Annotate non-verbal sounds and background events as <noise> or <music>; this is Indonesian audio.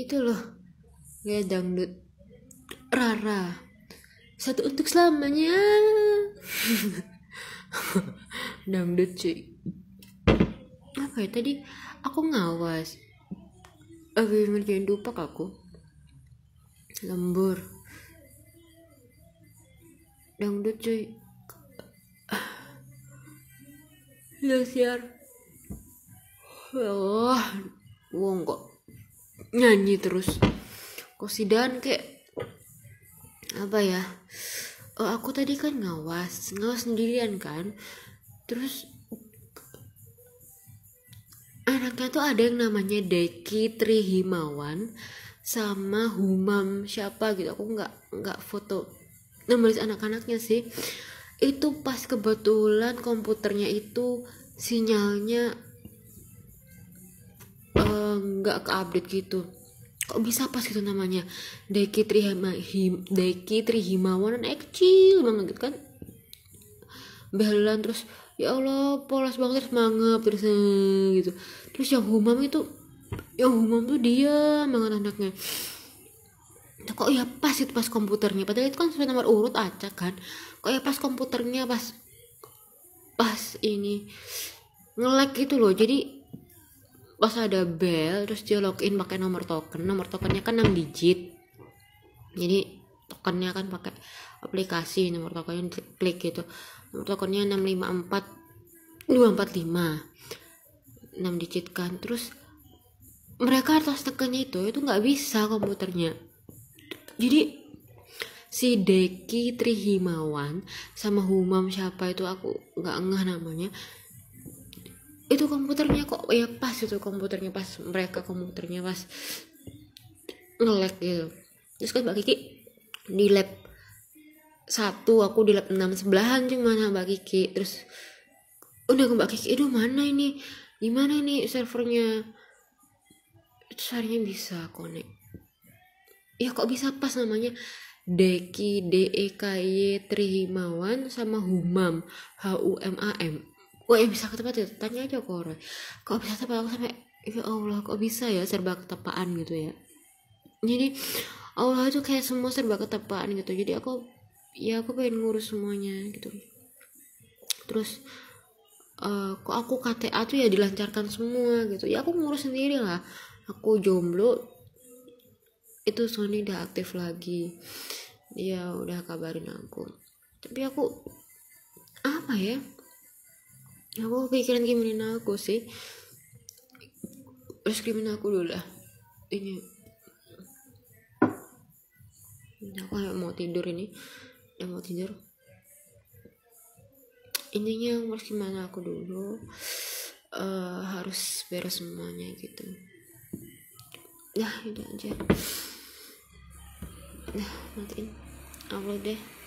itu loh gaya dangdut Rara satu untuk selamanya <laughs> dangdut cuy apa ya tadi aku ngawas Aku ngerjain dupak aku lembur dangdut cuy lu siar oh wong kok nyanyi terus kosidan kayak apa ya oh, aku tadi kan ngawas ngawas sendirian kan terus anaknya tuh ada yang namanya Deki Trihimawan sama Humam siapa gitu aku nggak nggak foto nulis anak-anaknya sih itu pas kebetulan komputernya itu sinyalnya nggak ke update gitu kok bisa pas gitu namanya Deki Trihima Him, Deki Trihimawan anak kecil banget gitu kan belan terus ya Allah polos banget terus mangap terus eh, gitu terus yang humam itu yang humam tuh dia banget anaknya itu kok ya pas itu pas komputernya padahal itu kan sesuai nomor urut acak kan kok ya pas komputernya pas pas ini ngelek gitu loh jadi pas ada bel terus dia login pakai nomor token nomor tokennya kan 6 digit jadi tokennya kan pakai aplikasi nomor tokennya klik gitu nomor tokennya 654 245 6 digit kan terus mereka atas tekennya itu itu nggak bisa komputernya jadi si Deki Trihimawan sama Humam siapa itu aku nggak ngeh namanya itu komputernya kok ya pas itu komputernya pas mereka komputernya pas ngelek gitu terus kan mbak Kiki di lab satu aku di lab enam sebelahan cuman mbak Kiki terus udah ke mbak Kiki itu mana ini gimana ini servernya terus akhirnya bisa konek ya kok bisa pas namanya Deki D E K Y Trihimawan sama Humam H U M A M gue oh, yang bisa ketepat ya tanya aja ke orang kok bisa ketebak aku sampai ya Allah kok bisa ya serba ketepaan gitu ya jadi Allah tuh kayak semua serba ketepaan gitu jadi aku ya aku pengen ngurus semuanya gitu terus uh, kok aku KTA tuh ya dilancarkan semua gitu ya aku ngurus sendiri lah aku jomblo itu Sony udah aktif lagi dia udah kabarin aku tapi aku apa ya aku kepikiran gimana aku sih terus gimana aku dulu lah ini aku mau tidur ini mau tidur intinya yang harus gimana aku dulu uh, harus beres semuanya gitu nah udah aja nah matiin upload deh